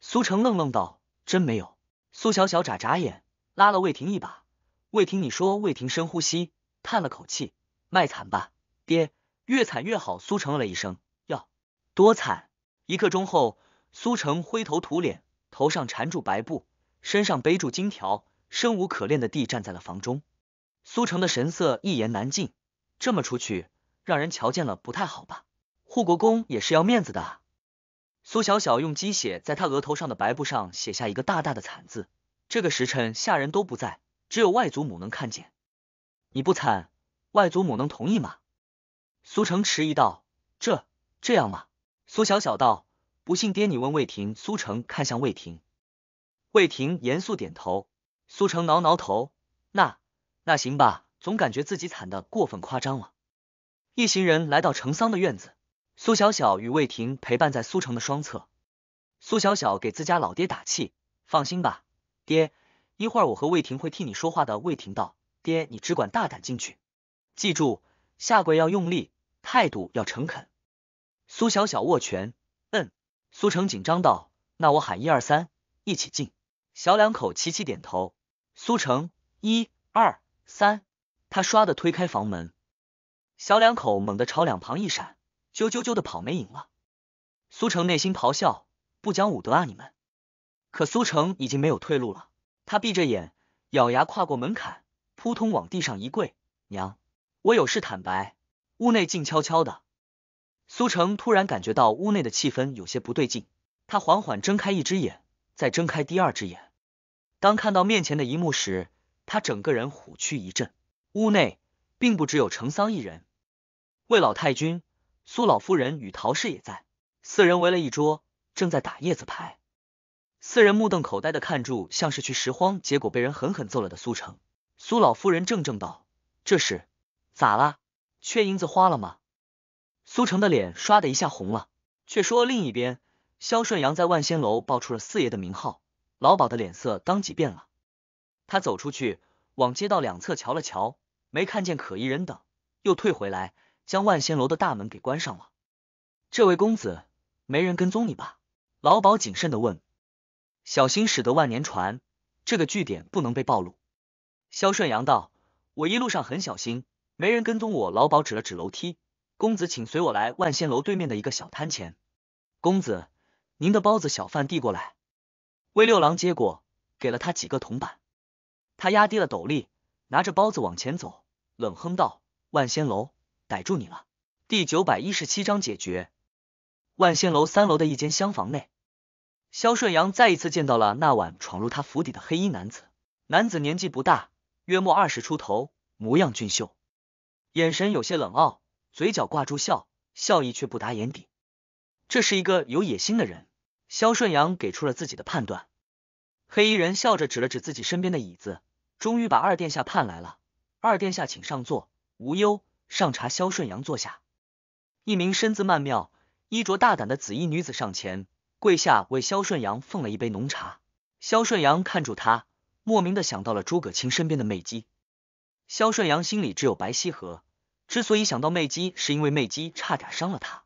苏成愣愣道：“真没有。”苏小小眨眨眼，拉了魏婷一把：“魏婷，你说。”魏婷深呼吸，叹了口气：“卖惨吧，爹，越惨越好。”苏成了一声：“要多惨！”一刻钟后，苏成灰头土脸，头上缠住白布，身上背住金条。生无可恋的地站在了房中，苏成的神色一言难尽。这么出去，让人瞧见了不太好吧？护国公也是要面子的。苏小小用鸡血在他额头上的白布上写下一个大大的惨字。这个时辰下人都不在，只有外祖母能看见。你不惨，外祖母能同意吗？苏成迟疑道：“这这样吗？”苏小小道：“不信爹，你问魏婷。”苏成看向魏婷，魏婷严肃点头。苏城挠挠头，那那行吧，总感觉自己惨的过分夸张了。一行人来到程桑的院子，苏小小与魏婷陪伴在苏城的双侧。苏小小给自家老爹打气：“放心吧，爹，一会儿我和魏婷会替你说话的。”魏婷道：“爹，你只管大胆进去，记住下跪要用力，态度要诚恳。”苏小小握拳：“嗯。”苏城紧张道：“那我喊一二三，一起进。”小两口齐齐点头。苏城，一二三，他唰的推开房门，小两口猛地朝两旁一闪，啾啾啾的跑没影了。苏城内心咆哮：不讲武德啊你们！可苏城已经没有退路了，他闭着眼，咬牙跨过门槛，扑通往地上一跪。娘，我有事坦白。屋内静悄悄的，苏城突然感觉到屋内的气氛有些不对劲，他缓缓睁开一只眼，再睁开第二只眼。当看到面前的一幕时，他整个人虎躯一震。屋内并不只有程桑一人，魏老太君、苏老夫人与陶氏也在，四人围了一桌，正在打叶子牌。四人目瞪口呆的看住，像是去拾荒，结果被人狠狠揍了的苏成。苏老夫人怔怔道：“这是咋了？缺银子花了吗？”苏成的脸刷的一下红了。却说另一边，萧顺阳在万仙楼报出了四爷的名号。老鸨的脸色当即变了，他走出去，往街道两侧瞧了瞧，没看见可疑人等，又退回来，将万仙楼的大门给关上了。这位公子，没人跟踪你吧？老鸨谨慎的问。小心使得万年船，这个据点不能被暴露。萧顺阳道：“我一路上很小心，没人跟踪我。”老鸨指了指楼梯，公子，请随我来万仙楼对面的一个小摊前。公子，您的包子，小贩递过来。魏六郎接过，给了他几个铜板。他压低了斗笠，拿着包子往前走，冷哼道：“万仙楼，逮住你了。”第九百一十七章解决。万仙楼三楼的一间厢房内，萧顺阳再一次见到了那晚闯入他府邸的黑衣男子。男子年纪不大，约莫二十出头，模样俊秀，眼神有些冷傲，嘴角挂住笑，笑意却不达眼底。这是一个有野心的人。萧顺阳给出了自己的判断，黑衣人笑着指了指自己身边的椅子，终于把二殿下盼来了。二殿下，请上座。无忧上茶。萧顺阳坐下，一名身姿曼妙、衣着大胆的紫衣女子上前跪下，为萧顺阳奉了一杯浓茶。萧顺阳看住她，莫名的想到了诸葛青身边的媚姬。萧顺阳心里只有白羲和，之所以想到媚姬，是因为媚姬差点伤了他。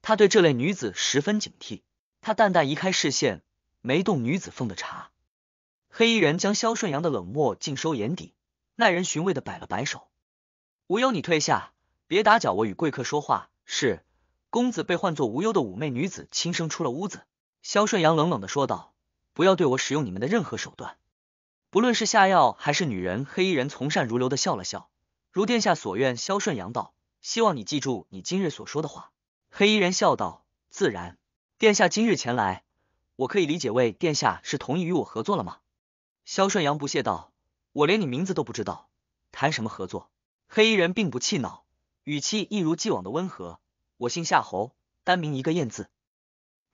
他对这类女子十分警惕。他淡淡移开视线，没动女子奉的茶。黑衣人将萧顺阳的冷漠尽收眼底，耐人寻味的摆了摆手：“无忧，你退下，别打搅我与贵客说话。”是，公子被唤作无忧的妩媚女子轻声出了屋子。萧顺阳冷冷的说道：“不要对我使用你们的任何手段，不论是下药还是女人。”黑衣人从善如流的笑了笑，如殿下所愿。萧顺阳道：“希望你记住你今日所说的话。”黑衣人笑道：“自然。”殿下今日前来，我可以理解为殿下是同意与我合作了吗？萧顺阳不屑道：“我连你名字都不知道，谈什么合作？”黑衣人并不气恼，语气一如既往的温和：“我姓夏侯，单名一个燕字，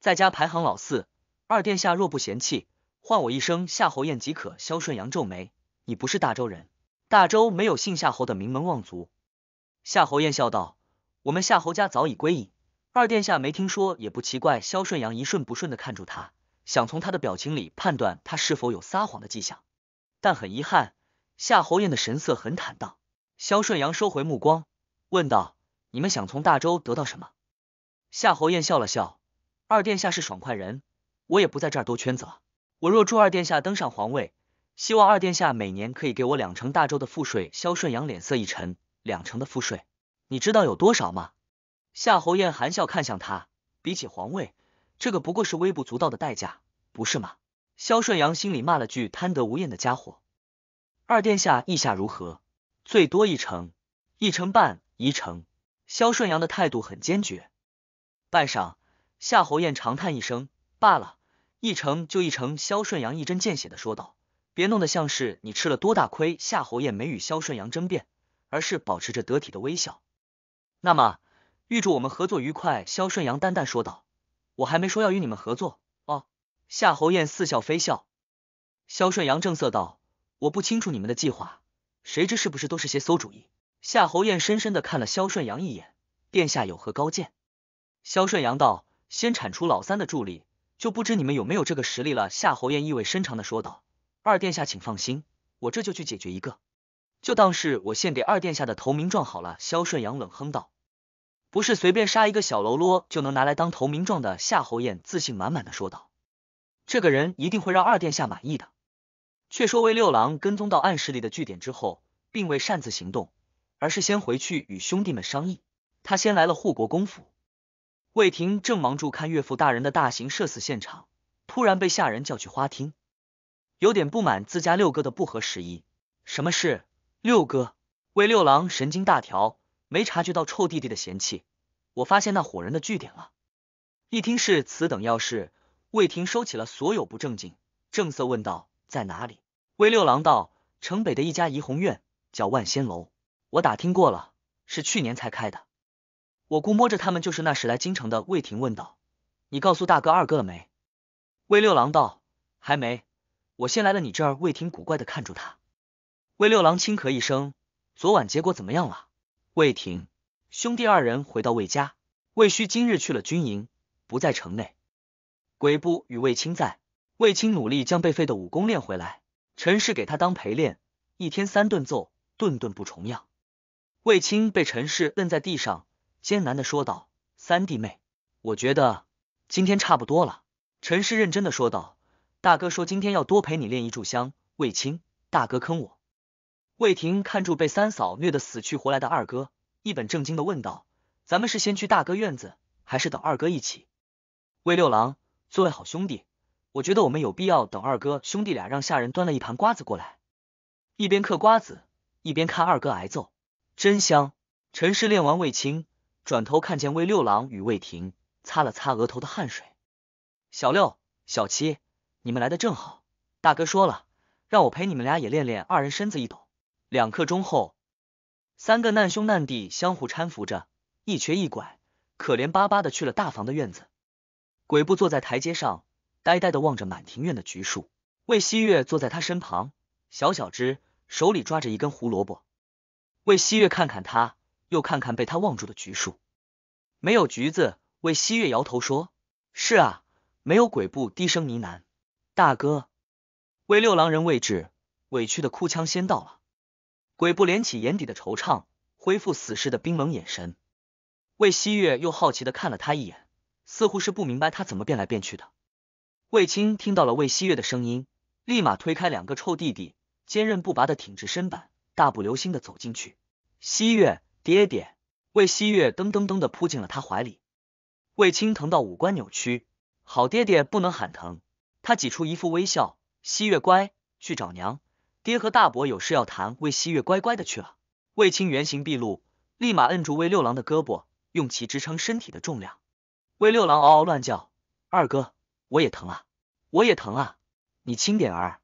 在家排行老四。二殿下若不嫌弃，唤我一声夏侯晏即可。”萧顺阳皱眉：“你不是大周人，大周没有姓夏侯的名门望族。”夏侯晏笑道：“我们夏侯家早已归隐。”二殿下没听说，也不奇怪。萧顺阳一瞬不瞬的看住他，想从他的表情里判断他是否有撒谎的迹象。但很遗憾，夏侯燕的神色很坦荡。萧顺阳收回目光，问道：“你们想从大周得到什么？”夏侯燕笑了笑：“二殿下是爽快人，我也不在这儿兜圈子了。我若助二殿下登上皇位，希望二殿下每年可以给我两成大周的赋税。”萧顺阳脸色一沉：“两成的赋税，你知道有多少吗？”夏侯燕含笑看向他，比起皇位，这个不过是微不足道的代价，不是吗？萧顺阳心里骂了句贪得无厌的家伙。二殿下意下如何？最多一成，一成半，一成。萧顺阳的态度很坚决。半晌，夏侯燕长叹一声，罢了，一成就一成。萧顺阳一针见血的说道：“别弄得像是你吃了多大亏。”夏侯燕没与萧顺阳争辩，而是保持着得体的微笑。那么。预祝我们合作愉快。”萧顺阳淡淡说道，“我还没说要与你们合作哦。”夏侯晏似笑非笑。萧顺阳正色道：“我不清楚你们的计划，谁知是不是都是些馊主意？”夏侯晏深深的看了萧顺阳一眼，“殿下有何高见？”萧顺阳道：“先铲除老三的助力，就不知你们有没有这个实力了。”夏侯晏意味深长的说道：“二殿下请放心，我这就去解决一个，就当是我献给二殿下的投名状好了。”萧顺阳冷哼道。不是随便杀一个小喽啰就能拿来当投名状的，夏侯燕自信满满的说道：“这个人一定会让二殿下满意的。”却说魏六郎跟踪到暗室里的据点之后，并未擅自行动，而是先回去与兄弟们商议。他先来了护国公府，魏婷正忙住看岳父大人的大型射死现场，突然被下人叫去花厅，有点不满自家六哥的不合时宜。什么事？六哥？魏六郎神经大条。没察觉到臭弟弟的嫌弃，我发现那伙人的据点了。一听是此等要事，魏婷收起了所有不正经，正色问道：“在哪里？”魏六郎道：“城北的一家怡红院，叫万仙楼。我打听过了，是去年才开的。我估摸着他们就是那时来京城的。”魏婷问道：“你告诉大哥二哥了没？”魏六郎道：“还没。我先来了你这儿。”魏婷古怪的看住他。魏六郎轻咳一声：“昨晚结果怎么样了？”魏庭兄弟二人回到魏家，魏须今日去了军营，不在城内。鬼步与魏青在，魏青努力将被废的武功练回来，陈氏给他当陪练，一天三顿揍，顿顿不重样。魏青被陈氏摁在地上，艰难的说道：“三弟妹，我觉得今天差不多了。”陈氏认真的说道：“大哥说今天要多陪你练一炷香，魏青，大哥坑我。”魏婷看住被三嫂虐得死去活来的二哥，一本正经的问道：“咱们是先去大哥院子，还是等二哥一起？”魏六郎，作为好兄弟，我觉得我们有必要等二哥。兄弟俩让下人端了一盘瓜子过来，一边嗑瓜子，一边看二哥挨揍，真香。陈氏练完卫青，转头看见魏六郎与魏婷，擦了擦额头的汗水。小六、小七，你们来的正好。大哥说了，让我陪你们俩也练练，二人身子一抖。两刻钟后，三个难兄难弟相互搀扶着，一瘸一拐，可怜巴巴的去了大房的院子。鬼步坐在台阶上，呆呆的望着满庭院的橘树。魏西月坐在他身旁，小小只手里抓着一根胡萝卜。魏西月看看他，又看看被他望住的橘树，没有橘子。魏西月摇头说：“是啊，没有。”鬼步低声呢喃：“大哥。”魏六狼人位置委屈的哭腔先到了。鬼步敛起眼底的惆怅，恢复死士的冰冷眼神。魏希月又好奇的看了他一眼，似乎是不明白他怎么变来变去的。魏青听到了魏希月的声音，立马推开两个臭弟弟，坚韧不拔的挺直身板，大步流星的走进去。希月，爹爹！魏希月噔噔噔的扑进了他怀里。魏青疼到五官扭曲，好爹爹不能喊疼，他挤出一副微笑。希月乖，去找娘。爹和大伯有事要谈，魏西月乖乖的去了。魏青原形毕露，立马摁住魏六郎的胳膊，用其支撑身体的重量。魏六郎嗷嗷乱叫：“二哥，我也疼啊，我也疼啊，你轻点儿。”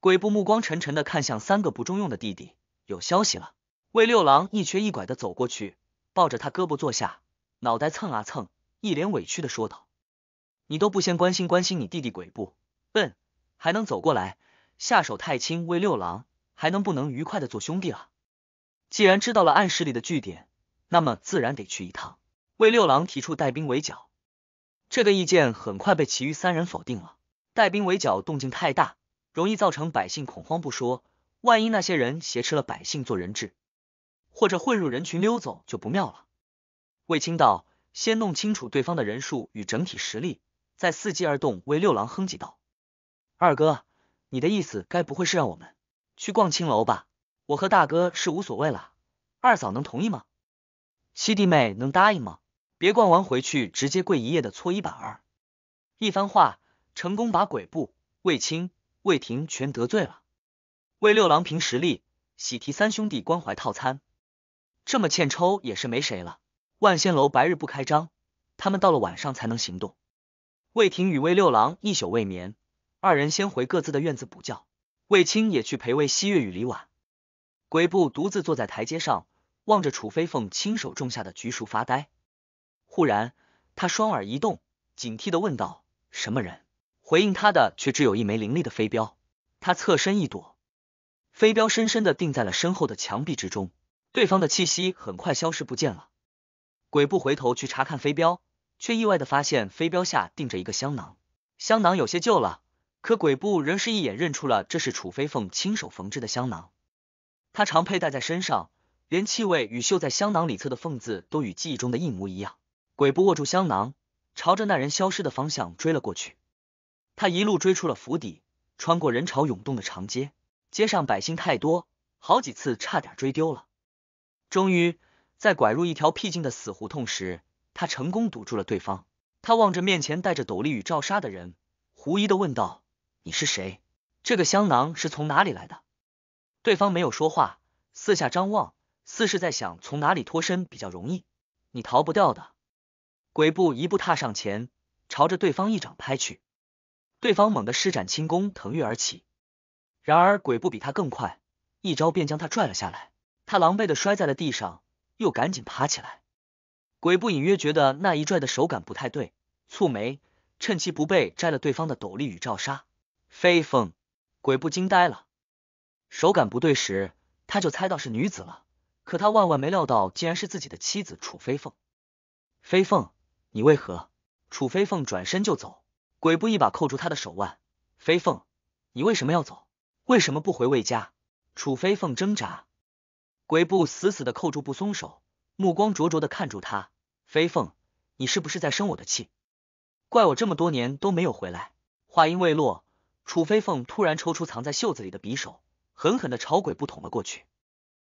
鬼步目光沉沉的看向三个不中用的弟弟，有消息了。魏六郎一瘸一拐的走过去，抱着他胳膊坐下，脑袋蹭啊蹭，一脸委屈的说道：“你都不先关心关心你弟弟，鬼步笨，还能走过来？”下手太轻，魏六郎还能不能愉快的做兄弟了？既然知道了暗室里的据点，那么自然得去一趟。魏六郎提出带兵围剿这个意见，很快被其余三人否定了。带兵围剿动静太大，容易造成百姓恐慌不说，万一那些人挟持了百姓做人质，或者混入人群溜走就不妙了。卫青道：“先弄清楚对方的人数与整体实力，再伺机而动。”魏六郎哼唧道：“二哥。”你的意思，该不会是让我们去逛青楼吧？我和大哥是无所谓了，二嫂能同意吗？七弟妹能答应吗？别逛完回去直接跪一夜的搓衣板儿。一番话，成功把鬼步、卫青、卫婷全得罪了。魏六郎凭实力喜提三兄弟关怀套餐，这么欠抽也是没谁了。万仙楼白日不开张，他们到了晚上才能行动。卫婷与魏六郎一宿未眠。二人先回各自的院子补觉，卫青也去陪卫熙月与李婉。鬼步独自坐在台阶上，望着楚飞凤亲手种下的橘树发呆。忽然，他双耳一动，警惕的问道：“什么人？”回应他的却只有一枚凌厉的飞镖。他侧身一躲，飞镖深深的钉在了身后的墙壁之中。对方的气息很快消失不见了。鬼步回头去查看飞镖，却意外的发现飞镖下钉着一个香囊。香囊有些旧了。可鬼步仍是一眼认出了这是楚飞凤亲手缝制的香囊，他常佩戴在身上，连气味与绣在香囊里侧的“凤”字都与记忆中的一模一样。鬼步握住香囊，朝着那人消失的方向追了过去。他一路追出了府邸，穿过人潮涌动的长街，街上百姓太多，好几次差点追丢了。终于，在拐入一条僻静的死胡同时，他成功堵住了对方。他望着面前戴着斗笠与罩纱的人，狐疑的问道。你是谁？这个香囊是从哪里来的？对方没有说话，四下张望，似是在想从哪里脱身比较容易。你逃不掉的。鬼步一步踏上前，朝着对方一掌拍去。对方猛地施展轻功，腾跃而起。然而鬼步比他更快，一招便将他拽了下来。他狼狈的摔在了地上，又赶紧爬起来。鬼步隐约觉得那一拽的手感不太对，蹙眉，趁其不备摘了对方的斗笠与罩纱。飞凤，鬼步惊呆了。手感不对时，他就猜到是女子了。可他万万没料到，竟然是自己的妻子楚飞凤。飞凤，你为何？楚飞凤转身就走。鬼步一把扣住他的手腕。飞凤，你为什么要走？为什么不回魏家？楚飞凤挣扎，鬼步死死的扣住不松手，目光灼灼的看住他。飞凤，你是不是在生我的气？怪我这么多年都没有回来。话音未落。楚飞凤突然抽出藏在袖子里的匕首，狠狠的朝鬼步捅了过去。